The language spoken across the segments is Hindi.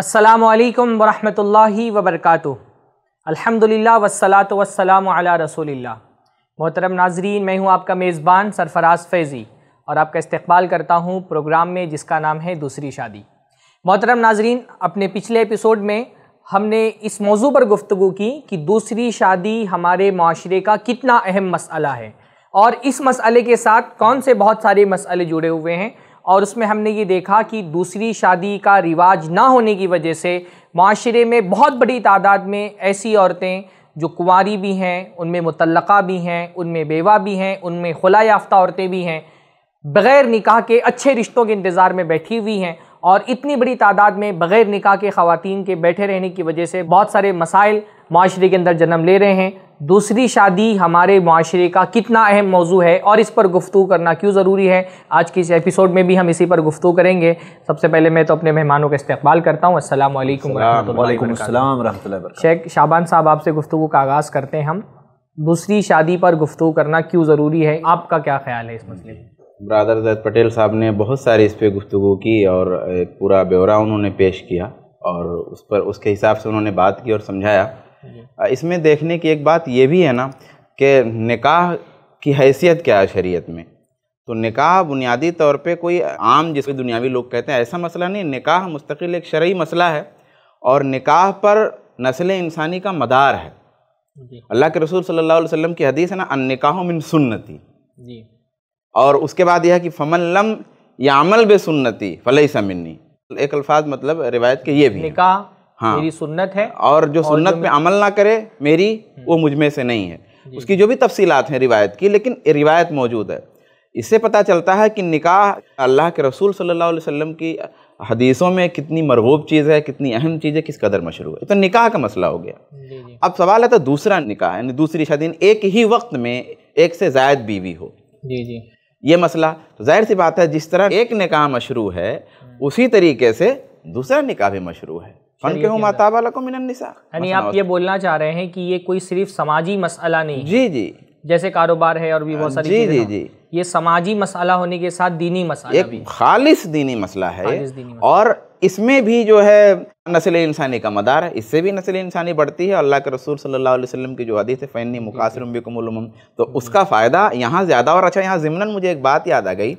अस्सलाम वालेकुम वरहमतुल्लाहि वबरकातुहू अल्हम्दुलिल्लाह वस्सलात वस्सलाम अला रसूलिल्लाह मोहतरम नाजरीन मैं हूँ आपका मेज़बान सरफराज फैज़ी और आपका इस्तकबाल करता हूँ प्रोग्राम में जिसका नाम है दूसरी शादी मोहतरम नाजरीन अपने पिछले एपिसोड में हमने इस मौजू पर गुफ्तगू की कि दूसरी शादी हमारे माशरे का कितना अहम मसला है और इस मसले के साथ कौन से बहुत सारे मसले जुड़े हुए हैं और उसमें हमने ये देखा कि दूसरी शादी का रिवाज ना होने की वजह से माशरे में बहुत बड़ी तादाद में ऐसी औरतें जो कुंवारी भी हैं उनमें मुतलक़ा भी हैं उनमें बेवा भी हैं उनमें खुला याफ्ता औरतें भी हैं बग़ैर निकाह के अच्छे रिश्तों के इंतज़ार में बैठी हुई हैं और इतनी बड़ी तादाद में बग़ैर निकाह के ख़वान के बैठे रहने की वजह से बहुत सारे मसाइल माशरे के अंदर जन्म ले रहे हैं दूसरी शादी हमारे माशरे का कितना अहम मौजू है और इस पर गुफ्तु करना क्यों ज़रूरी है आज के इस एपिसोड में भी हम इसी पर गुफ्तु करेंगे सबसे पहले मैं तो अपने मेहमानों का इस्तकबाल करता हूँ असल शेख शाबान साहब आपसे गुफ्तु का आगाज़ करते हैं हम दूसरी शादी पर गुफ्तु करना क्यों ज़रूरी है आपका क्या ख्याल है इस मसले में ब्रादर जैद पटेल साहब ने बहुत सारी इस पर गुफ्तु की और एक पूरा ब्यौरा उन्होंने पेश किया और उस पर उसके हिसाब से उन्होंने बात की और समझाया इसमें देखने की एक बात ये भी है ना कि निकाह की हैसियत क्या है शरीयत में तो निकाह बुनियादी तौर पे कोई आम जिसको दुनियावी लोग कहते हैं ऐसा मसला नहीं निकाह मुस्तकिल एक शर्य मसला है और निकाह पर नस्ल इंसानी का मदार है अल्लाह के रसूल सल्लल्लाहु अलैहि वसल्लम की हदीस है ना अन निकाह मिन सुन्नति जी और उसके बाद यह है कि फमन लम यामल बे सुन्नति फ़लई समिन्नी एक अल्फाज मतलब रिवायत के ये भी निकाह हाँ मेरी सुन्नत है और जो सुन्नत पे अमल ना करे मेरी हम्म। वो मुझ में से नहीं है उसकी जो भी तफसीलात हैं रिवायत की लेकिन रिवायत मौजूद है इससे पता चलता है कि निकाह अल्लाह के रसूल सल्लल्लाहु अलैहि वसल्लम की हदीसों में कितनी मरगूब चीज़ है कितनी अहम चीज़ है किस कदर मशरू है तो निकाह का मसला हो गया अब सवाल है तो दूसरा निकाह यानी दूसरी शादी एक ही वक्त में एक से जायद बीवी हो जी जी ये मसला तो जाहिर सी बात है जिस तरह एक निकाह मशरू है हम्म। उसी तरीके से दूसरा निकाह भी मशरू है यानी आप ये बोलना चाह रहे हैं कि ये कोई सिर्फ समाजी मसला नहीं जी जी जैसे कारोबार है और भी हाँ, बहुत सारी जी जी जी ये समाजी मसला होने के साथ दीनी मसला एक भी। खालिस दीनी मसला है खालिस दीनी मसला। और इसमें भी जो है नस्ल इंसानी का मदार है इससे भी नस्ल इंसानी बढ़ती है अल्लाह के रसूल सल्लल्लाहु अलैहि वसल्लम की जो हदीस है फ़ैनी मुकासरम बिकुम तो उसका फ़ायदा यहाँ ज़्यादा और अच्छा यहाँ ज़िमनन मुझे एक बात याद आ गई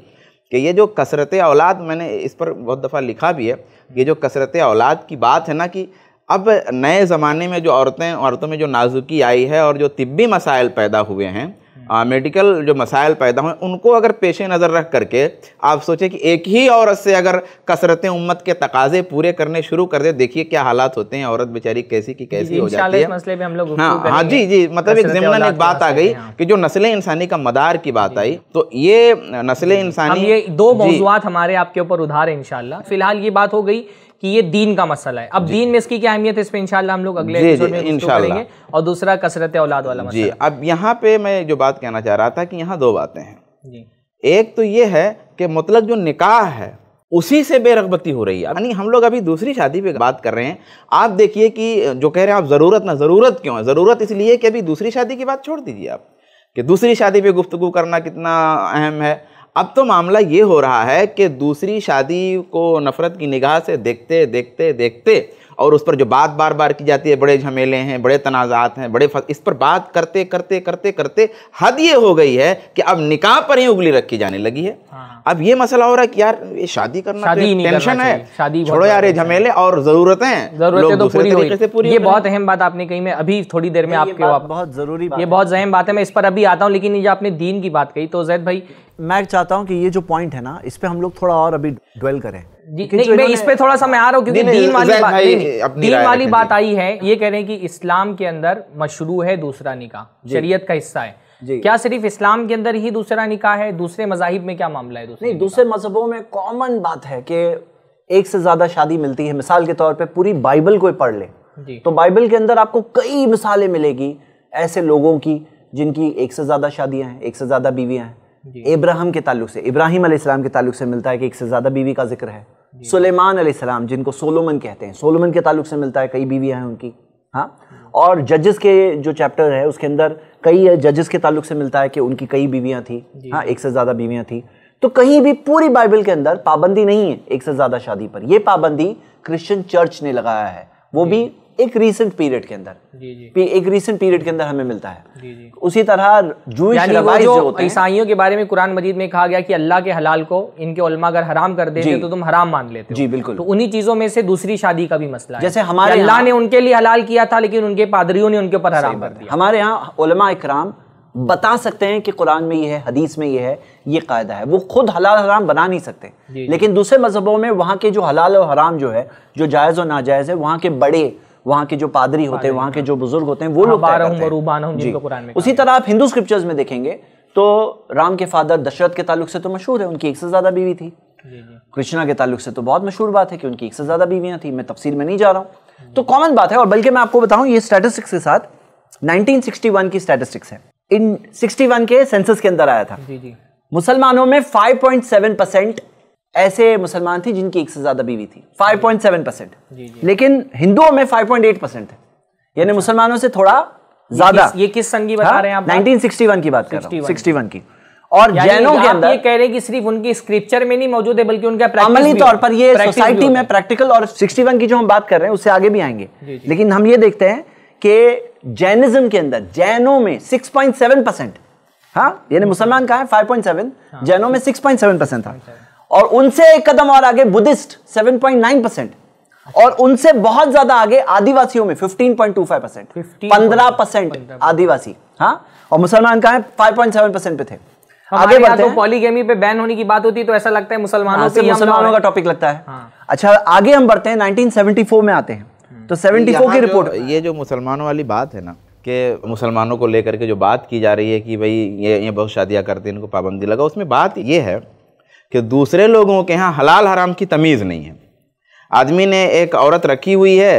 कि ये जो कसरत औलाद मैंने इस पर बहुत दफ़ा लिखा भी है ये जो कसरत औलाद की बात है ना कि अब नए ज़माने में जो औरतें औरतों में जो नाजुकी आई है और जो तिब्बी मसाइल पैदा हुए हैं मेडिकल जो मसाइल पैदा हुए उनको अगर पेश नज़र रख करके आप सोचें कि एक ही औरत से अगर कसरत उम्मत के तकाजे पूरे करने शुरू कर दे देखिए क्या हालात होते हैं औरत बेचारी कैसी की कैसी हो जाती है मसले भी हम लोग हाँ हाँ जी जी मतलब एक जिमन एक बात आ गई हाँ। कि जो नस्ल इंसानी का मदार की बात आई तो ये नस्ल इंसानी ये दो मौजूद हमारे आपके ऊपर उधार है इनशाला फिलहाल ये बात हो गई कि ये दीन का मसला है अब दीन में इसकी क्या अहमियत है इस पर इनशाला हम लोग अगले करेंगे और दूसरा कसरत औलाद वाला मसला जी अब यहाँ पे मैं जो बात कहना चाह रहा था कि यहाँ दो बातें हैं एक तो ये है कि मतलब जो निकाह है उसी से बेरगबती हो रही है यानी हम लोग अभी दूसरी शादी पे बात कर रहे हैं आप देखिए कि जो कह रहे हैं आप ज़रूरत ना ज़रूरत क्यों है ज़रूरत इसलिए कि अभी दूसरी शादी की बात छोड़ दीजिए आप कि दूसरी शादी पे गुफ्तु करना कितना अहम है अब तो मामला ये हो रहा है कि दूसरी शादी को नफ़रत की निगाह से देखते देखते देखते और उस पर जो बात बार बार की जाती है बड़े झमेले हैं बड़े तनाज़ात हैं बड़े इस पर बात करते करते करते करते हद ये हो गई है कि अब निकाह पर ही उंगली रखी जाने लगी है हाँ, हाँ। अब ये मसला हो रहा है कि यार ये शादी करना शादी तो टेंशन है शादी छोड़ो यार ये झमेले और ज़रूरतें ज़रूरतें तो पूरी पूरी ये बहुत अहम बात आपने कही मैं अभी थोड़ी देर में आपके बहुत ज़रूरी ये बहुत अहम बात है मैं इस पर अभी आता हूँ लेकिन ये आपने दीन की बात कही तो जैद भाई मैं चाहता हूँ कि ये जो पॉइंट है ना इस पर हम लोग थोड़ा और अभी ड्वेल करें मैं इस पे थोड़ा सा मैं आ रहा हूँ क्योंकि दीन वाली बात दीन वाली बात आई है ये कह रहे हैं कि इस्लाम के अंदर मशरू है दूसरा निकाह शरीयत का हिस्सा है क्या सिर्फ इस्लाम के अंदर ही दूसरा निकाह है दूसरे मजाहिब में क्या मामला है दूसरे नहीं दूसरे मजहबों में कॉमन बात है कि एक से ज्यादा शादी मिलती है मिसाल के तौर पर पूरी बाइबल को पढ़ ले तो बाइबल के अंदर आपको कई मिसालें मिलेगी ऐसे लोगों की जिनकी एक से ज्यादा शादियां हैं एक से ज्यादा बीवियां हैं इब्राहिम के ताल्लुक से इब्राहिम के ताल्लुक से मिलता है कि एक से ज्यादा बीवी का जिक्र है सुलेमान सलाम जिनको सोलोमन कहते हैं सोलोमन के ताल्लुक से मिलता है कई बीवियाँ हैं उनकी हाँ और जजेस के जो चैप्टर है उसके अंदर कई जजेस के ताल्लुक से मिलता है कि उनकी कई बीवियाँ थी हाँ एक से ज़्यादा बीवियाँ थी तो कहीं भी पूरी बाइबल के अंदर पाबंदी नहीं है एक से ज़्यादा शादी पर यह पाबंदी क्रिश्चियन चर्च ने लगाया है वो भी एक रीसेंट पीरियड के अंदर एक रीसेंट पीरियड के अंदर हमें मिलता है उसी तरह ईसाइयों के बारे में कुरान मजीद में कहा गया कि अल्लाह के हलाल को इनके उलमा अगर हराम कर देते तो तुम हराम मान लेते जी बिल्कुल तो उन्हीं चीजों में से दूसरी शादी का भी मसला जैसे हमारे अल्लाह ने उनके लिए हलाल किया था लेकिन उनके पादरियों ने उनके ऊपर हराम कर दिया हमारे यहाँ उलमा इकराम बता सकते हैं कि कुरान में यह है हदीस में यह है ये कायदा है वो खुद हलाल हराम बना नहीं सकते लेकिन दूसरे मजहबों में वहाँ के जो हलाल और हराम जो है जो जायज़ और नाजायज़ है वहाँ के बड़े वहाँ के जो पादरी होते हैं वहाँ के हाँ। जो बुजुर्ग होते हैं वो हाँ, लोग उसी तरह आप हिंदू स्क्रिप्चर्स में देखेंगे तो राम के फादर दशरथ के ताल्लुक से तो मशहूर है उनकी एक से ज़्यादा बीवी थी कृष्णा के ताल्लुक से तो बहुत मशहूर बात है कि उनकी एक से ज़्यादा बीवियाँ थी मैं तफसील में नहीं जा रहा हूँ तो कॉमन बात है और बल्कि मैं आपको बताऊँ ये स्टैटिस्टिक्स के साथ 1961 की स्टैटिस्टिक्स है इन 61 के सेंसस के अंदर आया था मुसलमानों में 5.7 परसेंट ऐसे मुसलमान थे जिनकी एक से ज़्यादा बीवी थी 5.7 परसेंट लेकिन हिंदुओं में 5.8 परसेंट है यानी अच्छा। मुसलमानों से थोड़ा ज्यादा ये किस सन की बता हाँ? रहे हैं आप 1961 की बात कर रहा हूँ 61 की और जैनों के अंदर ये कह रहे कि सिर्फ उनकी स्क्रिप्चर में नहीं मौजूद है बल्कि उनका अमली तौर पर ये सोसाइटी में प्रैक्टिकल और 61 की जो हम बात कर रहे हैं उससे आगे भी आएंगे लेकिन हम ये देखते हैं कि जैनिज्म के अंदर जैनों में 6.7 परसेंट हाँ यानी मुसलमान कहा है 5.7 हाँ। जैनों में 6.7 परसेंट था और उनसे एक कदम और आगे बुद्धिस्ट 7.9 परसेंट और उनसे बहुत ज्यादा आगे आदिवासियों में 15.25 परसेंट पंद्रह परसेंट आदिवासी हाँ और मुसलमान कहा है 5.7 परसेंट पे थे आगे बढ़ते तो पॉलीगेमी पे बैन होने की बात होती है तो ऐसा लगता है मुसलमानों हाँ, से मुसलमानों का टॉपिक लगता है हाँ। अच्छा आगे हम बढ़ते हैं 1974 में आते हैं तो 74 की रिपोर्ट ये जो मुसलमानों वाली बात है ना कि मुसलमानों को लेकर के जो बात की जा रही है कि भाई ये ये बहुत शादियां करते हैं इनको पाबंदी लगा उसमें बात ये है कि दूसरे लोगों के यहाँ हलाल हराम की तमीज़ नहीं है आदमी ने एक औरत रखी हुई है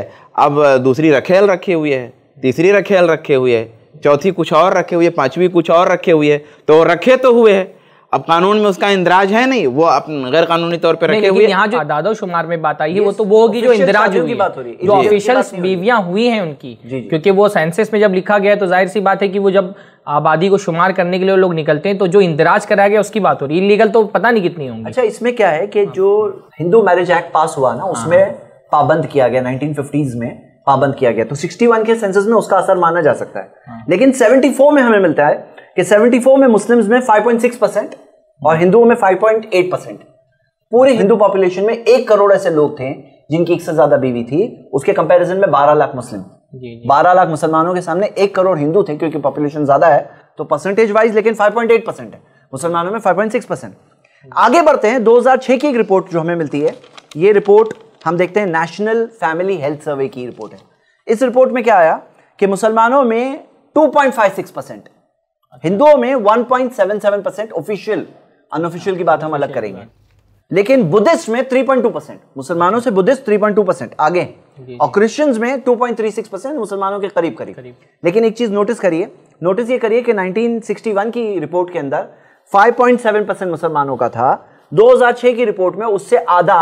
अब दूसरी रखेल रखी हुई है तीसरी रखेल रखे हुई है चौथी कुछ और रखे हुई है पाँचवीं कुछ और रखे हुई है तो रखे तो हुए है अब कानून में उसका इंदराज है नहीं वो अपने गैर कानूनी तौर पे रखे हुए यहाँ जो दादा शुमार में बात आई है वो तो वो होगी जो इंदराज की बात हो रही है जो ऑफिशियल बीवियां हुई हैं उनकी क्योंकि वो सेंसेस में जब लिखा गया तो जाहिर सी बात है कि वो जब आबादी को शुमार करने के लिए लोग निकलते हैं तो जो इंदिराज कराया गया उसकी बात हो रही है इलीगल तो पता नहीं कितनी होंगी अच्छा इसमें क्या है कि हाँ। जो हिंदू मैरिज एक्ट पास हुआ ना उसमें हाँ। पाबंद किया गया नाइनटीन में पाबंद किया गया तो 61 के सेंसस में उसका असर माना जा सकता है हाँ। लेकिन 74 में हमें मिलता है कि 74 में मुस्लिम्स में 5.6 परसेंट और हिंदुओं में 5.8 परसेंट पूरे हिंदू पॉपुलेशन में एक करोड़ ऐसे लोग थे जिनकी एक से ज्यादा बीवी थी उसके कंपैरिजन में 12 लाख मुस्लिम बारह लाख मुसलमानों के सामने एक करोड़ हिंदू थे क्योंकि पॉपुलेशन ज्यादा है तो परसेंटेज वाइज लेकिन एट परसेंट है मुसलमानों में सिक्स परसेंट आगे बढ़ते हैं छह की एक रिपोर्ट जो हमें मिलती है ये रिपोर्ट हम देखते हैं नेशनल फैमिली हेल्थ सर्वे की रिपोर्ट है इस रिपोर्ट में क्या आया कि मुसलमानों में two point five six percent हिंदुओं में one point seven seven percent official unofficial की बात हम अलग करेंगे लेकिन बुद्धिस्ट में थ्री पॉइंट टू परसेंट मुसलमानों से Buddhist three point two percent आगे और क्रिश्चियंस में 2.36 परसेंट मुसलमानों के करीब करीब लेकिन एक चीज नोटिस करिए नोटिस ये करिए कि 1961 की रिपोर्ट के अंदर 5.7 परसेंट मुसलमानों का था 2006 की रिपोर्ट में उससे आधा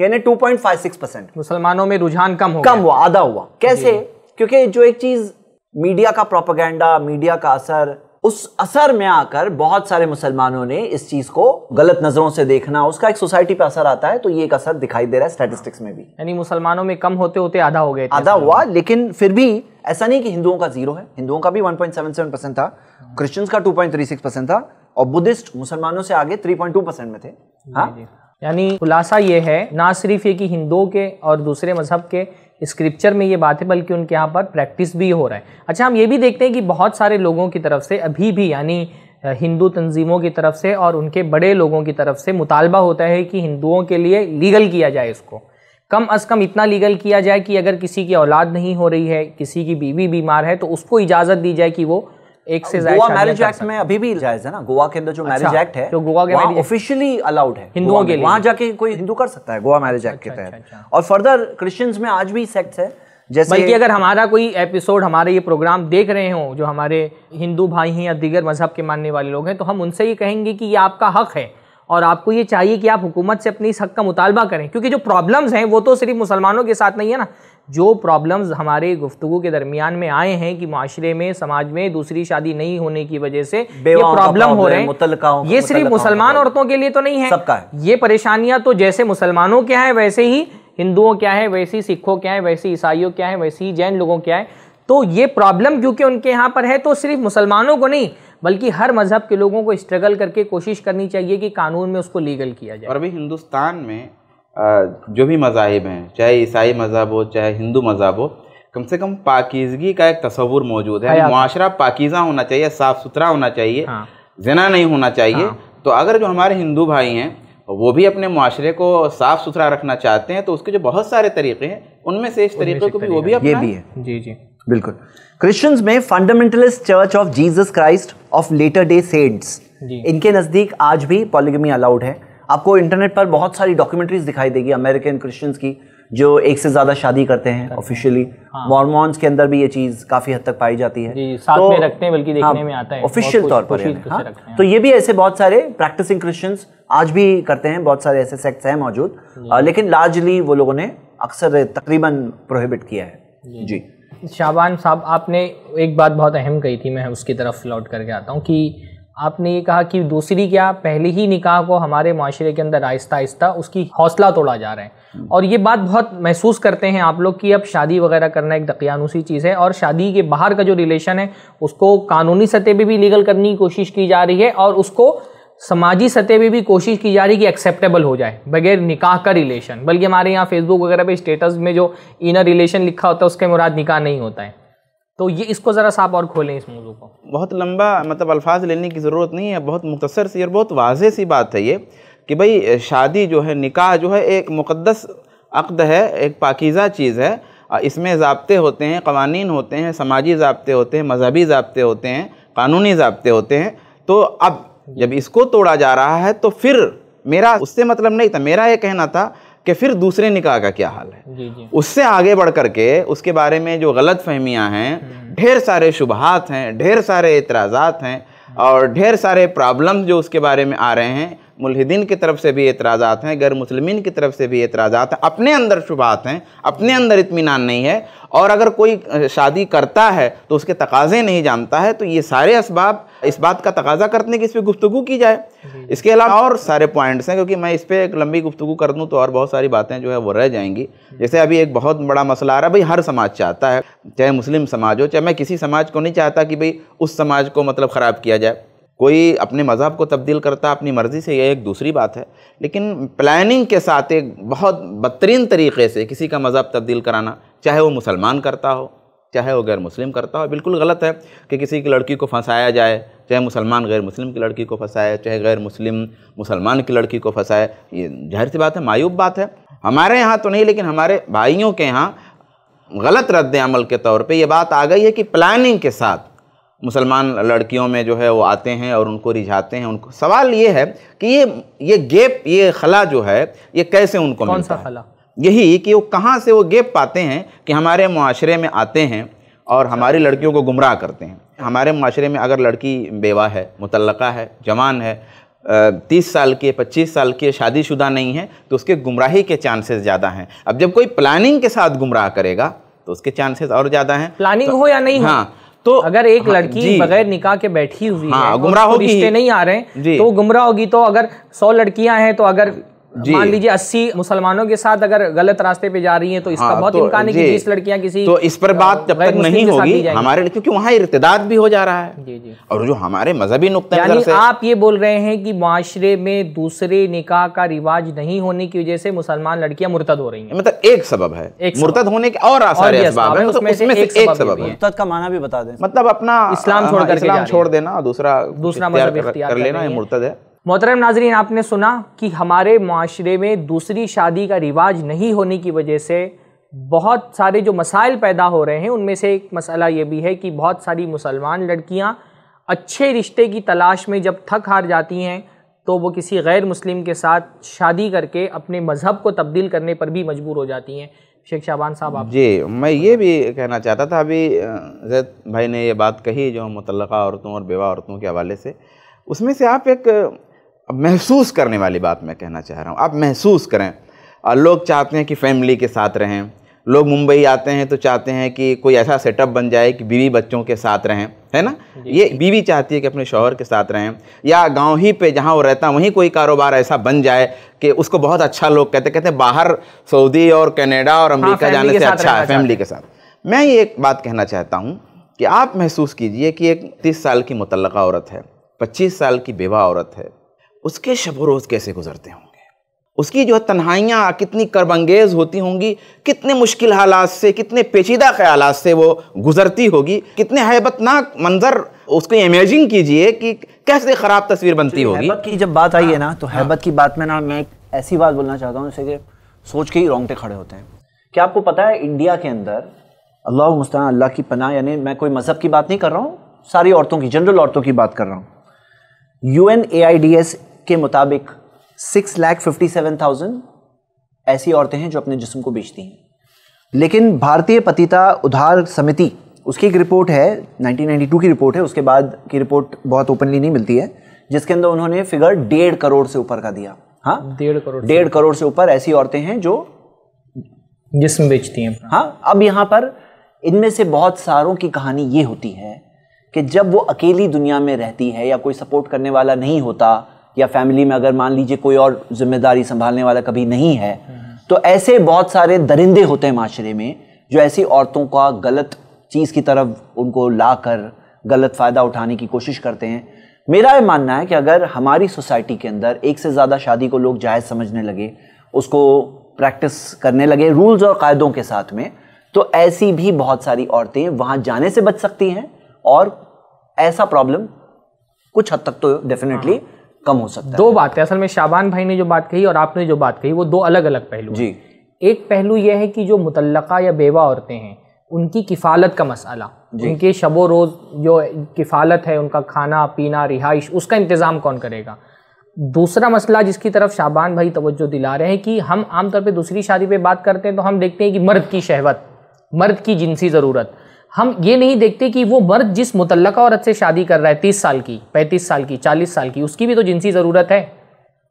यानी 2.56 परसेंट मुसलमानों में रुझान कम हो कम हुआ आधा हुआ कैसे क्योंकि जो एक चीज मीडिया का प्रोपागेंडा मीडिया का असर उस असर में आकर बहुत सारे मुसलमानों ने इस चीज को गलत नजरों से देखना उसका एक सोसाइटी पे असर आता है तो ये एक असर दिखाई दे रहा है स्टैटिस्टिक्स में भी यानी मुसलमानों में कम होते होते आधा हो गए आधा हुआ लेकिन फिर भी ऐसा नहीं कि हिंदुओं का जीरो है हिंदुओं का भी 1.77 परसेंट था क्रिश्चियंस का 2.36 परसेंट था और बुद्धिस्ट मुसलमानों से आगे 3.2 परसेंट में थे हाँ यानी खुलासा ये है ना सिर्फ ये कि हिंदुओं के और दूसरे मजहब के स्क्रिप्चर में ये बात है बल्कि उनके यहाँ पर प्रैक्टिस भी हो रहा है अच्छा हम ये भी देखते हैं कि बहुत सारे लोगों की तरफ से अभी भी यानी हिंदू तंजीमों की तरफ से और उनके बड़े लोगों की तरफ से मुतालबा होता है कि हिंदुओं के लिए लीगल किया जाए इसको कम अज़ कम इतना लीगल किया जाए कि अगर किसी की औलाद नहीं हो रही है किसी की बीवी बीमार है तो उसको इजाज़त दी जाए कि वो एक से गोवा मैरिज एक्ट में अभी भी जायज है ना गोवा के अंदर जो मैरिज अच्छा, एक्ट है जो गोवा के ऑफिशियली अलाउड है हिंदुओं के लिए वहां जाके कोई हिंदू कर सकता है गोवा मैरिज एक्ट के अच्छा, तहत अच्छा, और फर्दर क्रिश्चियंस में आज भी सेक्ट है जैसे बल्कि अगर हमारा कोई एपिसोड हमारे ये प्रोग्राम देख रहे हो जो हमारे हिंदू भाई हैं या दीगर मजहब के मानने वाले लोग हैं तो हम उनसे ये कहेंगे कि ये आपका हक है और आपको ये चाहिए कि आप हुकूमत से अपनी इस हक का मुतालबा करें क्योंकि जो प्रॉब्लम्स हैं वो तो सिर्फ मुसलमानों के साथ नहीं है ना जो प्रॉब्लम्स हमारे गुफ्तु के दरमियान में आए हैं कि माशरे में समाज में दूसरी शादी नहीं होने की वजह से ये प्रॉब्लम हो रहे हैं ये सिर्फ मुसलमान औरतों के लिए तो नहीं है सबका ये परेशानियां तो जैसे मुसलमानों के हैं वैसे ही हिंदुओं क्या है वैसे ही सिखों क्या है वैसे ईसाइयों क्या है वैसे ही जैन लोगों क्या है तो ये प्रॉब्लम क्योंकि उनके यहाँ पर है तो सिर्फ मुसलमानों को नहीं बल्कि हर मजहब के लोगों को स्ट्रगल करके कोशिश करनी चाहिए कि कानून में उसको लीगल किया जाए और अभी हिंदुस्तान में जो भी मजाहब हैं चाहे ईसाई मज़हब हो चाहे हिंदू मज़हब हो कम से कम पाकिजगी का एक तस्वुर मौजूद है माशरा पाकिज़ा होना चाहिए साफ़ सुथरा होना चाहिए हाँ। जना नहीं होना चाहिए हाँ। तो अगर जो हमारे हिंदू भाई हैं वो भी अपने माशरे को साफ़ सुथरा रखना चाहते हैं तो उसके जो बहुत सारे तरीके हैं उनमें से इस तरीके को भी वो भी ये भी है जी जी बिल्कुल क्रिश्चियंस में fundamentalist church of Jesus Christ of latter day saints इनके नज़दीक आज भी पॉलीगमी अलाउड है आपको इंटरनेट पर बहुत सारी डॉक्यूमेंट्रीज दिखाई देगी अमेरिकन क्रिश्चियंस की जो एक से ज्यादा शादी करते हैं ऑफिशियली मॉर्मोन्स हाँ। के अंदर भी ये चीज काफी हद तक पाई जाती है साथ तो, में रखते हैं बल्कि देखने हाँ, में आता है ऑफिशियल तौर पर हाँ, तो ये भी ऐसे बहुत सारे प्रैक्टिसिंग क्रिश्चियंस आज भी करते हैं बहुत सारे ऐसे सेक्ट्स हैं मौजूद लेकिन लार्जली वो लोगों ने अक्सर तकरीबन प्रोहिबिट किया है जी शाहबान साहब आपने एक बात बहुत अहम कही थी मैं उसकी तरफ लौट करके आता हूँ कि आपने ये कहा कि दूसरी क्या पहले ही निकाह को हमारे माशरे के अंदर आहिस्ता आहिस्ता उसकी हौसला तोड़ा जा रहा है और ये बात बहुत महसूस करते हैं आप लोग कि अब शादी वगैरह करना एक दकियानुसी चीज़ है और शादी के बाहर का जो रिलेशन है उसको कानूनी सतह पर भी लीगल करने की कोशिश की जा रही है और उसको समाजी सतह पर भी कोशिश की जा रही है कि एक्सेप्टेबल हो जाए बगैर निकाह का रिलेशन बल्कि हमारे यहाँ फेसबुक वगैरह पे स्टेटस में जो इनर रिलेशन लिखा होता है उसके मुराद निकाह नहीं होता है तो ये इसको ज़रा साहब और खोलें इस मौजू को बहुत लंबा मतलब अल्फाज लेने की ज़रूरत नहीं है बहुत मुख्तर सी और बहुत वाज सी बात है ये कि भाई शादी जो है निकाह जो है एक मुक़दस अक़द है एक पाकिज़ा चीज़ है इसमें जबते होते हैं कवानी होते हैं समाजी जबते होते हैं मजहबी जबते होते हैं कानूनी जबते होते हैं तो अब जब इसको तोड़ा जा रहा है तो फिर मेरा उससे मतलब नहीं था मेरा ये कहना था कि फिर दूसरे निकाह का क्या हाल है जी जी। उससे आगे बढ़ करके उसके बारे में जो गलत फहमियाँ हम्म। हैं ढेर सारे शुबहत हैं ढेर सारे एतराज़ात हैं और ढेर सारे प्रॉब्लम्स जो उसके बारे में आ रहे हैं मुलहिदीन की तरफ से भी एतराज हैं गैर मुसलमिन की तरफ से भी एतराज़ात हैं अपने अंदर शुबात हैं अपने अंदर इतमान नहीं है और अगर कोई शादी करता है तो उसके तकाज़े नहीं जानता है तो ये सारे इसबाब इस बात का तकाजा करते कि इस पर गुफ्तु की जाए इसके अलावा और सारे पॉइंट्स हैं क्योंकि मैं इस पर एक लंबी गुफ्तु कर दूँ तो और बहुत सारी बातें जो है वो रह जाएंगी जैसे अभी एक बहुत बड़ा मसला आ रहा है भाई हर समाज चाहता है चाहे मुस्लिम समाज हो चाहे मैं किसी समाज को नहीं चाहता कि भाई उस समाज को मतलब ख़राब किया जाए कोई अपने मज़हब को तब्दील करता अपनी मर्ज़ी से यह एक दूसरी बात है लेकिन प्लानिंग के साथ एक बहुत बदतरीन तरीके से किसी का मज़हब तब्दील कराना चाहे वो मुसलमान करता हो चाहे वो गैर मुस्लिम करता हो बिल्कुल गलत है कि किसी की लड़की को फंसाया जाए चाहे मुसलमान गैर मुस्लिम की लड़की को फंसाए चाहे गैर मुस्लिम मुसलमान की लड़की को फंसाए ये जाहिर सी बात है मायूब बात है हमारे यहाँ तो नहीं लेकिन हमारे भाइयों के यहाँ गलत रद्द अमल के तौर पे ये बात आ गई है कि प्लानिंग के साथ मुसलमान लड़कियों में जो है वो आते हैं और उनको रिझाते हैं उनको सवाल ये है कि ये ये गेप ये खला जो है ये कैसे उनको कौन मिलता सा खला यही कि वो कहाँ से वो गेप पाते हैं कि हमारे माशरे में आते हैं और अच्छा। हमारी लड़कियों को गुमराह करते हैं हमारे माशरे में अगर लड़की बेवा है मुतलका है जवान है तीस साल की पच्चीस साल की शादीशुदा नहीं है तो उसके गुमराही के चांसेस ज़्यादा हैं अब जब कोई प्लानिंग के साथ गुमराह करेगा तो उसके चांसेस और ज़्यादा हैं प्लानिंग तो, हो या नहीं हाँ तो अगर एक हाँ, लड़की बगैर निकाह के बैठी हुई हाँ, है गुमराह तो होगी रिश्ते नहीं आ रहे हैं तो गुमराह होगी तो अगर सौ लड़कियां हैं तो अगर मान लीजिए अस्सी मुसलमानों के साथ अगर गलत रास्ते पे जा रही हैं तो इसका हाँ, बहुत तो, इम्कान है कि लड़कियां किसी तो इस पर बात जब तक नहीं होगी हमारे क्योंकि वहाँ इतदाद भी हो जा रहा है जी जी और जो हमारे मजहबी नुकते आप ये बोल रहे हैं कि माशरे में दूसरे निकाह का रिवाज नहीं होने की वजह से मुसलमान लड़कियां मुर्तद हो रही है मतलब एक सबब है मुर्तद होने के और आसारे मतलब एक सबब का माना भी बता दें मतलब अपना इस्लाम छोड़ हाँ, इस्लाम छोड़ देना दूसरा दूसरा मजहब कर लेना मुर्तद है मोहतरम नाजरीन आपने सुना कि हमारे माशरे में दूसरी शादी का रिवाज नहीं होने की वजह से बहुत सारे जो मसाइल पैदा हो रहे हैं उनमें से एक मसला ये भी है कि बहुत सारी मुसलमान लड़कियाँ अच्छे रिश्ते की तलाश में जब थक हार जाती हैं तो वो किसी गैर मुस्लिम के साथ शादी करके अपने मज़हब को तब्दील करने पर भी मजबूर हो जाती हैं शेख शाबान साहब आप जी मैं ये भी कहना चाहता था अभी जैद भाई ने ये बात कही जो मुतलक़ा औरतों और बेवा औरतों के हवाले से उसमें से आप एक अब महसूस करने वाली बात मैं कहना चाह रहा हूँ आप महसूस करें लोग चाहते हैं कि फैमिली के साथ रहें लोग मुंबई आते हैं तो चाहते हैं कि कोई ऐसा सेटअप बन जाए कि बीवी बच्चों के साथ रहें है ना ये बीवी चाहती है कि अपने शोहर के साथ रहें या गांव ही पे जहां वो रहता वहीं कोई कारोबार ऐसा बन जाए कि उसको बहुत अच्छा लोग कहते कहते बाहर सऊदी और कनाडा और हाँ, अमेरिका हाँ, जाने से अच्छा है फैमिली के साथ मैं ये एक बात कहना चाहता हूँ कि आप महसूस कीजिए कि एक तीस साल की मुतलका औरत है पच्चीस साल की बेवा औरत है उसके शब रोज़ कैसे गुजरते होंगे उसकी जो तन्हाइयाँ कितनी करबंगेज़ होती होंगी कितने मुश्किल हालात से कितने पेचीदा ख्याल से वो गुजरती होगी कितने हैबतनाक मंजर उसको इमेजिन कीजिए कि कैसे ख़राब तस्वीर बनती तो होगी की जब बात आई है ना तो हाँ। हैबत की बात में ना मैं एक ऐसी बात बोलना चाहता हूँ जैसे कि सोच के ही रोंगटे खड़े होते हैं क्या आपको पता है इंडिया के अंदर अल्लाह मुस्तान अल्लाह की पनाह यानी मैं कोई मज़हब की बात नहीं कर रहा हूँ सारी औरतों की जनरल औरतों की बात कर रहा हूँ U N A I D S के मुताबिक six lakh fifty seven thousand ऐसी औरतें हैं जो अपने जिस्म को बेचती हैं लेकिन भारतीय पतिता उधार समिति उसकी एक रिपोर्ट है 1992 की रिपोर्ट है उसके बाद की रिपोर्ट बहुत ओपनली नहीं मिलती है जिसके अंदर उन्होंने फिगर डेढ़ करोड़ से ऊपर का दिया हाँ डेढ़ करोड़ डेढ़ करोड़ से ऊपर ऐसी औरतें हैं जो जिसम बेचती हैं हाँ अब यहाँ पर इनमें से बहुत सारों की कहानी ये होती है कि जब वो अकेली दुनिया में रहती है या कोई सपोर्ट करने वाला नहीं होता या फैमिली में अगर मान लीजिए कोई और जिम्मेदारी संभालने वाला कभी नहीं है तो ऐसे बहुत सारे दरिंदे होते हैं माशरे में जो ऐसी औरतों का गलत चीज़ की तरफ उनको ला कर गलत फ़ायदा उठाने की कोशिश करते हैं मेरा ये मानना है कि अगर हमारी सोसाइटी के अंदर एक से ज़्यादा शादी को लोग जायज़ समझने लगे उसको प्रैक्टिस करने लगे रूल्स और कायदों के साथ में तो ऐसी भी बहुत सारी औरतें वहाँ जाने से बच सकती हैं और ऐसा प्रॉब्लम कुछ हद तक तो डेफिनेटली हाँ। कम हो सकता दो है। बात है असल में शाबान भाई ने जो बात कही और आपने जो बात कही वो दो अलग अलग पहलू जी एक पहलू यह है कि जो मुतलका या बेवा औरतें हैं उनकी किफ़ालत का मसाला उनके शबो रोज़ जो किफ़ालत है उनका खाना पीना रिहाइश उसका इंतज़ाम कौन करेगा दूसरा मसला जिसकी तरफ शाबान भाई तवज्जो दिला रहे हैं कि हम आमतौर पर दूसरी शादी पे बात करते हैं तो हम देखते हैं कि मर्द की शहवत मर्द की जिनसी ज़रूरत हम ये नहीं देखते कि वो मर्द जिस मुतलका औरत से शादी कर रहा है तीस साल की पैंतीस साल की चालीस साल की उसकी भी तो जिनसी ज़रूरत है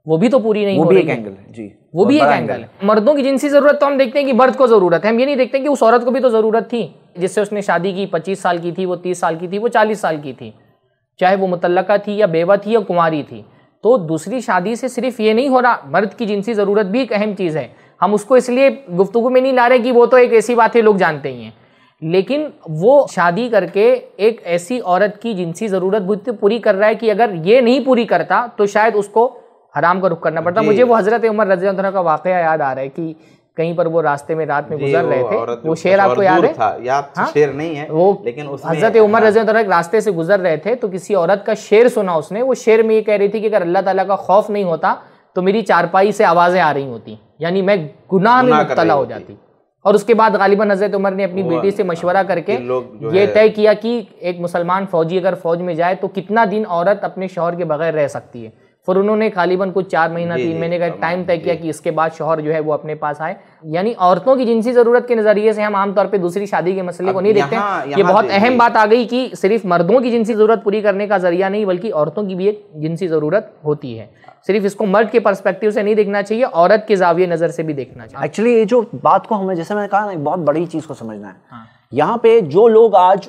वो भी तो पूरी नहीं वो भी एक एंगल है जी वो भी एक एंगल है मर्दों की जिनसी ज़रूरत तो हम देखते हैं कि मर्द को ज़रूरत है हम ये नहीं देखते कि उस औरत को भी तो ज़रूरत थी जिससे उसने शादी की पच्चीस साल की थी वो तीस साल की थी वो चालीस साल की थी चाहे वो मुतलका थी या बेवा थी या कुंवारी थी तो दूसरी शादी से सिर्फ ये नहीं हो रहा मर्द की जिनसी ज़रूरत भी एक अहम चीज़ है हम उसको इसलिए गुफ्तु में नहीं ला रहे कि वो तो एक ऐसी बात है लोग जानते ही हैं लेकिन वो शादी करके एक ऐसी औरत की जिनसी ज़रूरत पूरी कर रहा है कि अगर ये नहीं पूरी करता तो शायद उसको हराम का रुख करना पड़ता मुझे वो हज़रत उमर रजी का वाक़ याद आ रहा है कि कहीं पर वो रास्ते में रात में गुजर रहे थे वो शेर आपको याद है तो हाँ? शेर नहीं है वो लेकिन हजरत हाँ। उमर रजी रास्ते से गुजर रहे थे तो किसी औरत का शेर सुना उसने वो शेर में ये कह रही थी कि अगर अल्लाह ताला का खौफ नहीं होता तो मेरी चारपाई से आवाज़ें आ रही होती यानी मैं गुनाह में मुबतला हो जाती और उसके बाद गालिबा नजरत उमर ने अपनी बेटी से मशवरा हाँ, करके ये तय किया कि एक मुसलमान फौजी अगर फौज में जाए तो कितना दिन औरत अपने शोहर के बगैर रह सकती है फिर उन्होंने खालीबन कुछ चार महीना तीन महीने का टाइम तय किया कि इसके बाद शोहर जो है वो अपने पास आए यानी औरतों की जिनसी जरूरत के नजरिए से हम आमतौर पर दूसरी शादी के मसले को नहीं देखते हैं ये बहुत अहम बात आ गई कि सिर्फ मर्दों की जिनसी जरूरत पूरी करने का जरिया नहीं बल्कि औरतों की भी एक जिनसी जरूरत होती है सिर्फ इसको मर्द के परस्पेक्टिव से नहीं देखना चाहिए औरत के जाविये नजर से भी देखना चाहिए एक्चुअली ये जो बात को हमें जैसे मैंने कहा ना बहुत बड़ी चीज को समझना है हाँ। यहाँ पे जो लोग आज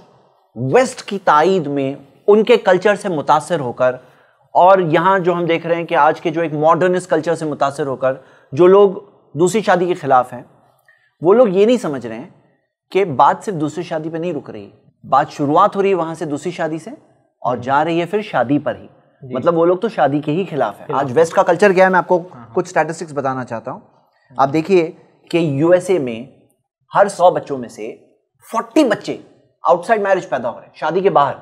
वेस्ट की ताइद में उनके कल्चर से मुतासर होकर और यहाँ जो हम देख रहे हैं कि आज के जो एक मॉडर्निस्ट कल्चर से मुतासर होकर जो लोग दूसरी शादी के ख़िलाफ़ हैं वो लोग ये नहीं समझ रहे हैं कि बात सिर्फ दूसरी शादी पर नहीं रुक रही बात शुरुआत हो रही है वहाँ से दूसरी शादी से और जा रही है फिर शादी पर ही मतलब वो लोग तो शादी के ही खिलाफ है आज वेस्ट का कल्चर क्या है मैं आपको हाँ, हाँ। कुछ स्टैटिस्टिक्स बताना चाहता हूँ आप देखिए कि यूएसए में हर सौ बच्चों में से फोर्टी बच्चे आउटसाइड मैरिज पैदा हो रहे हैं शादी के बाहर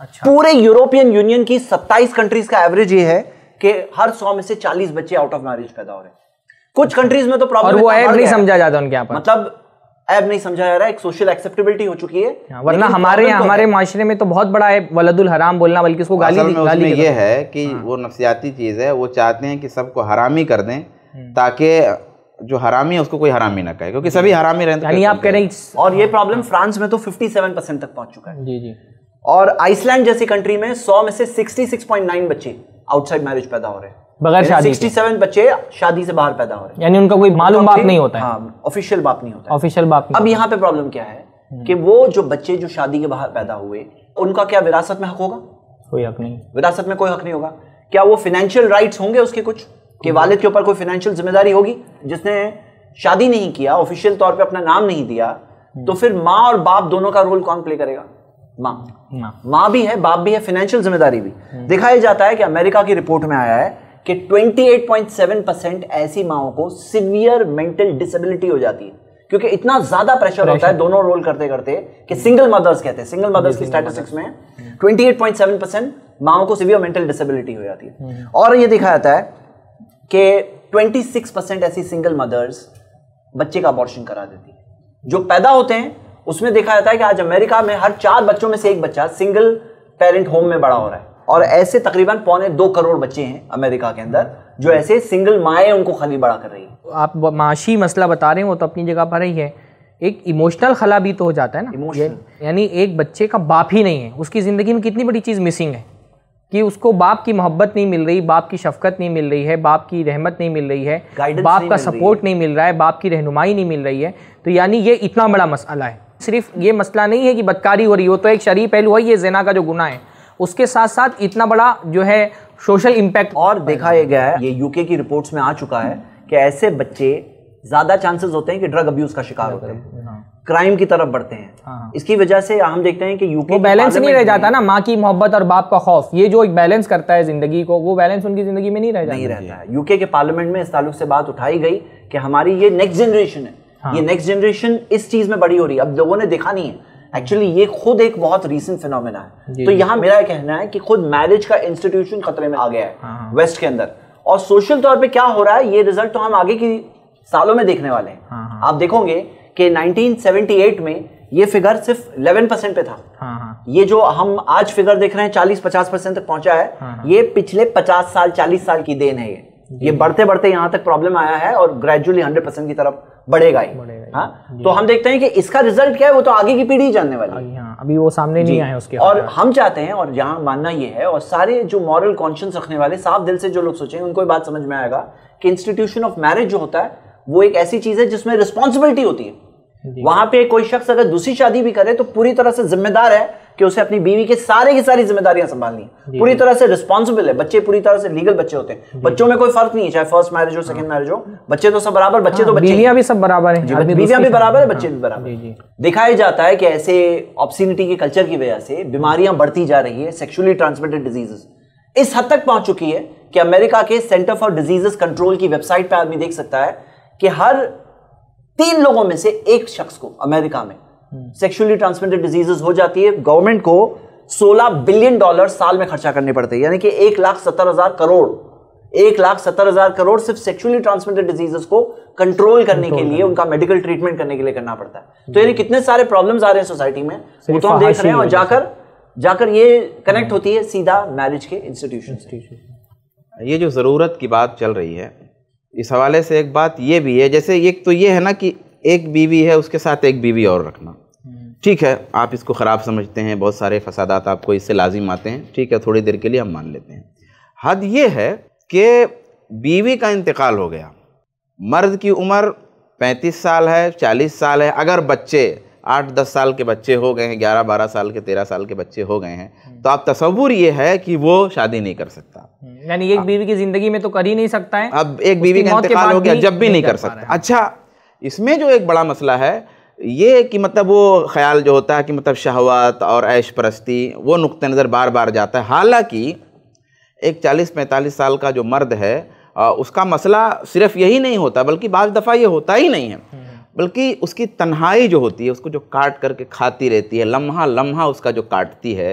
अच्छा। पूरे यूरोपियन यूनियन की 27 कंट्रीज का एवरेज ये है कि हर 100 में से 40 बच्चे आउट ऑफ मैरिज पैदा हो रहे हैं कुछ कंट्रीज अच्छा। में तो प्रॉब्लम वो ऐप नहीं समझा जाता उनके यहाँ पर मतलब ऐप नहीं समझा जा रहा है एक सोशल एक्सेप्टेबिलिटी हो चुकी है हाँ, वरना हमारे यहाँ तो हमारे माशरे में तो बहुत बड़ा है वलदुल हराम बोलना बल्कि उसको गाली गाली ये है कि हाँ। वो नफसियाती चीज़ है वो चाहते हैं कि सबको हरामी कर दें हम्म। ताकि जो हरामी है उसको कोई हरामी ना कहे क्योंकि सभी हरामी रहते तो हैं आप कह रहे हैं और ये प्रॉब्लम फ्रांस में तो 57 परसेंट तक पहुंच चुका है जी जी और आइसलैंड जैसी कंट्री में 100 में से 66.9 बच्चे आउटसाइड मैरिज पैदा हो रहे हैं बगैर शादी 67 बच्चे शादी से बाहर पैदा हो रहे हैं यानी उनका कोई मालूम बाप नहीं होता है ऑफिशियल हाँ, बाप नहीं होता ऑफिशियल बाप अब यहाँ पे प्रॉब्लम क्या है हम्म। कि वो जो बच्चे जो शादी के बाहर पैदा हुए उनका क्या विरासत में हक होगा कोई हक नहीं विरासत में कोई हक नहीं होगा क्या वो फाइनेंशियल राइट्स होंगे उसके कुछ के वालिद के ऊपर कोई फाइनेंशियल जिम्मेदारी होगी जिसने शादी नहीं किया ऑफिशियल तौर पे अपना नाम नहीं दिया हम्म। तो फिर माँ और बाप दोनों का रोल कौन प्ले करेगा माँ माँ भी है बाप भी है फाइनेंशियल जिम्मेदारी भी हम्म। दिखाया जाता है कि अमेरिका की रिपोर्ट में आया है कि 28.7 परसेंट ऐसी माओ को सिवियर मेंटल डिसेबिलिटी हो जाती है क्योंकि इतना ज्यादा प्रेशर होता है दोनों रोल करते करते कि सिंगल मदर्स कहते हैं सिंगल मदर्स की स्टैटिस्टिक्स में 28.7 परसेंट माओ को सिवियर मेंटल डिसेबिलिटी हो जाती है हम्म। और ये दिखाया जाता है कि 26 परसेंट ऐसी सिंगल मदर्स बच्चे का अबॉर्शन करा देती है जो पैदा होते हैं उसमें देखा जाता है कि आज अमेरिका में हर चार बच्चों में से एक बच्चा सिंगल पेरेंट होम में बड़ा हो रहा है और ऐसे तकरीबन पौने दो करोड़ बच्चे हैं अमेरिका के अंदर जो ऐसे सिंगल माएँ उनको खाली बड़ा कर रही है आप माशी मसला बता रहे हैं वो तो अपनी जगह पर ही है एक इमोशनल खला भी तो हो जाता है ना इमोशनल यानी एक बच्चे का बाप ही नहीं है उसकी ज़िंदगी में कितनी बड़ी चीज़ मिसिंग है कि उसको बाप की मोहब्बत नहीं मिल रही बाप की शफकत नहीं मिल रही है बाप की रहमत नहीं मिल रही है बाप का सपोर्ट नहीं मिल रहा है बाप की रहनुमाई नहीं मिल रही है तो यानी ये इतना बड़ा मसला है सिर्फ ये मसला नहीं है कि बदकारी हो रही हो तो एक शरी पहलू है ये जेना का जो गुना है उसके साथ साथ इतना बड़ा जो है सोशल इम्पैक्ट और देखा यह गया है ये यूके की रिपोर्ट्स में आ चुका है कि ऐसे बच्चे ज़्यादा चांसेस होते हैं कि ड्रग अब्यूज़ का शिकार होते हैं क्राइम हाँ। की तरफ बढ़ते हैं हाँ, हाँ। इसकी वजह से हम देखते हैं कि यूके बैलेंस नहीं रह जाता ना माँ की मोहब्बत और बाप का खौफ ये जो एक बैलेंस करता है जिंदगी को वो बैलेंस उनकी जिंदगी में नहीं रह जाता नहीं रहता है यूके के पार्लियामेंट में इस ताल्लुक से बात उठाई गई कि हमारी ये नेक्स्ट जनरेशन है हाँ. ये नेक्स्ट जनरेशन इस चीज में बड़ी हो रही है अब लोगों ने देखा नहीं है एक्चुअली ये खुद एक बहुत रीसेंट फिनोमिना है तो यहाँ मेरा कहना है कि खुद मैरिज का इंस्टीट्यूशन खतरे में आ गया है वेस्ट हाँ, हाँ। के अंदर और सोशल तौर पे क्या हो रहा है ये रिजल्ट तो हम आगे की सालों में देखने वाले हैं हाँ, आप देखोगे कि 1978 में ये फिगर सिर्फ 11 परसेंट पे था ये जो हम आज फिगर देख रहे हैं 40-50 परसेंट तक पहुंचा है ये पिछले 50 साल 40 साल की देन है ये ये बढ़ते बढ़ते यहां तक प्रॉब्लम आया है और ग्रेजुअली हंड्रेड परसेंट की तरफ बढ़ेगा ही बढ़ेगा हाँ? तो हम देखते हैं कि इसका रिजल्ट क्या है वो तो आगे की पीढ़ी जानने वाली है हाँ, अभी वो सामने नहीं आए उसके और हम चाहते हैं और यहाँ मानना ये है और सारे जो मॉरल कॉन्शियस रखने वाले साफ दिल से जो लोग सोचेंगे उनको बात समझ में आएगा कि इंस्टीट्यूशन ऑफ मैरिज जो होता है वो एक ऐसी चीज है जिसमें रिस्पॉन्सिबिलिटी होती है वहां पे कोई शख्स अगर दूसरी शादी भी करे तो पूरी तरह से जिम्मेदार है कि उसे अपनी बीवी के सारे की सारी जिम्मेदारियां संभालनी है पूरी तरह से रिस्पॉन्सिबल है बच्चे पूरी तरह से लीगल बच्चे होते हैं बच्चों में कोई फर्क नहीं है चाहे फर्स्ट मैरिज हो सेकंड मैरिज हाँ। हो बच्चे तो सब बराबर बच्चे तो हाँ, बच्चे भी सब बराबर है बीवियां भी बराबर है बच्चे भी बराबर हाँ, दिखाया जाता है कि ऐसे ऑप्सिनिटी के कल्चर की वजह से बीमारियां बढ़ती जा रही है सेक्शुअली ट्रांसमिटेड डिजीजेस इस हद तक पहुंच चुकी है कि अमेरिका के सेंटर फॉर डिजीजेस कंट्रोल की वेबसाइट पर आदमी देख सकता है कि हर तीन लोगों में से एक शख्स को अमेरिका में सेक्शुअली ट्रांसमिटेड डिजीजेस हो जाती है गवर्नमेंट को 16 बिलियन डॉलर साल में खर्चा करने पड़ते हैं यानी कि एक लाख सत्तर हजार करोड़ एक लाख सत्तर हजार करोड़ सिर्फ सेक्सुअली ट्रांसमिटेड डिजीजेस को कंट्रोल करने के लिए उनका मेडिकल ट्रीटमेंट करने के लिए करना पड़ता है तो यानी कितने सारे प्रॉब्लम्स आ रहे हैं सोसाइटी में वो तो हम देख रहे हैं और जाकर जाकर ये कनेक्ट हाँ। होती है सीधा मैरिज के इंस्टीट्यूशन ये जो ज़रूरत की बात चल रही है इस हवाले से एक बात ये भी है जैसे एक तो ये है ना कि एक बीवी है उसके साथ एक बीवी और रखना हम्म। ठीक है आप इसको ख़राब समझते हैं बहुत सारे फसादात आपको इससे लाजिम आते हैं ठीक है थोड़ी देर के लिए हम मान लेते हैं हद ये है कि बीवी का इंतकाल हो गया मर्द की उम्र 35 साल है 40 साल है अगर बच्चे 8-10 साल के बच्चे हो गए हैं 11-12 साल के 13 साल के बच्चे हो गए हैं हम्म। तो आप तस्वूर ये है कि वो शादी नहीं कर सकता हम्म। यानी एक हाँ। बीवी की ज़िंदगी में तो कर ही नहीं सकता है अब एक बीवी का इंतकाल हो गया जब भी नहीं कर सकता अच्छा इसमें जो एक बड़ा मसला है ये कि मतलब वो ख्याल जो होता है कि मतलब शहवत और ऐश परस्ती वो नुक़ नज़र बार बार जाता है हालांकि एक 40-45 साल का जो मर्द है उसका मसला सिर्फ यही नहीं होता बल्कि बज़ दफ़ा ये होता ही नहीं है हम्म। बल्कि उसकी तन्हाई जो होती है उसको जो काट करके खाती रहती है लम्हा लम्हा उसका जो काटती है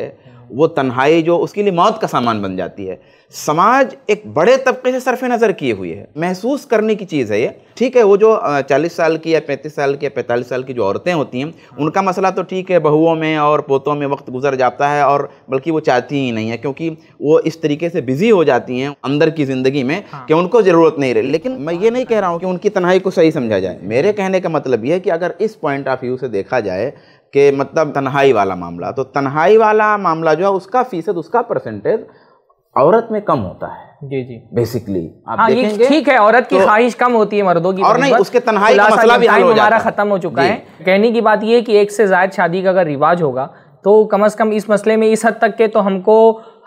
वो तन्हाई जो उसके लिए मौत का सामान बन जाती है समाज एक बड़े तबके से सरफ नज़र किए हुए है महसूस करने की चीज़ है ये ठीक है वो जो चालीस साल की या पैंतीस साल की या पैंतालीस साल की जो औरतें होती हैं उनका मसला तो ठीक है बहुओं में और पोतों में वक्त गुजर जाता है और बल्कि वो चाहती ही नहीं है क्योंकि वो इस तरीके से बिज़ी हो जाती हैं अंदर की ज़िंदगी में हाँ। कि उनको ज़रूरत नहीं रही लेकिन मैं ये नहीं कह रहा हूँ कि उनकी तनहाई को सही समझा जाए मेरे कहने का मतलब ये है कि अगर इस पॉइंट ऑफ व्यू से देखा जाए कि मतलब तन्हाई वाला मामला तो तन्हाई वाला मामला जो है उसका फीसद उसका परसेंटेज औरत में कम होता है जी जी बेसिकली आप हाँ, देखेंगे ठीक है औरत की तो, ख्वाहिश कम होती है मर्दों की और नहीं उसके तन्हाई का मसला भी हल हो जाता है खत्म हो चुका है कहने की बात यह है कि एक से ज्यादा शादी का अगर रिवाज होगा तो कम अज कम इस मसले में इस हद तक के तो हमको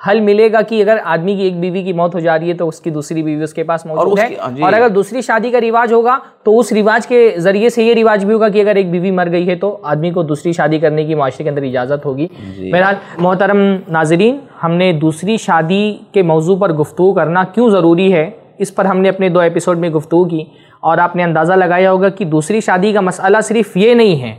हल मिलेगा कि अगर आदमी की एक बीवी की मौत हो जा रही है तो उसकी दूसरी बीवी उसके पास मौजूद है हाँ, और अगर दूसरी शादी का रिवाज होगा तो उस रिवाज के जरिए से ये रिवाज भी होगा कि अगर एक बीवी मर गई है तो आदमी को दूसरी शादी करने की माशरे के अंदर इजाज़त होगी बहरहाल मोहतरम नाजरीन हमने दूसरी शादी के मौजू पर गुफ्तु करना क्यों ज़रूरी है इस पर हमने अपने दो एपिसोड में गुफ्तु की और आपने अंदाज़ा लगाया होगा कि दूसरी शादी का मसला सिर्फ ये नहीं है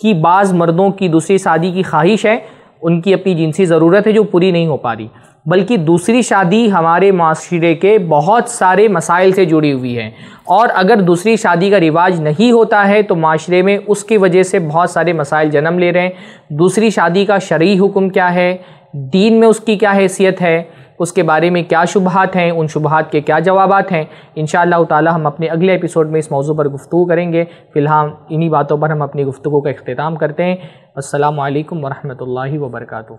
कि बाज़ मर्दों की दूसरी शादी की ख्वाहिश है उनकी अपनी जिनसी ज़रूरत है जो पूरी नहीं हो पा रही बल्कि दूसरी शादी हमारे माशरे के बहुत सारे मसाइल से जुड़ी हुई है और अगर दूसरी शादी का रिवाज नहीं होता है तो माशरे में उसकी वजह से बहुत सारे मसाइल जन्म ले रहे हैं दूसरी शादी का शर्य हुक्म क्या है दीन में उसकी क्या हैसियत है उसके बारे में क्या शुबहत हैं उन शुबहत के क्या जवाब हैं इन ताला हम अपने अगले एपिसोड में इस मौजू पर गुफ्तु करेंगे फ़िलहाल इन्हीं बातों पर हम अपनी गुफ्तु का अख्ताम करते हैं असलकम वरहमल वबरक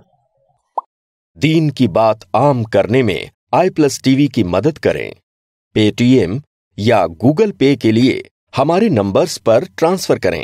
दीन की बात आम करने में आई प्लस टीवी की मदद करें पेटीएम या गूगल पे के लिए हमारे नंबर्स पर ट्रांसफ़र करें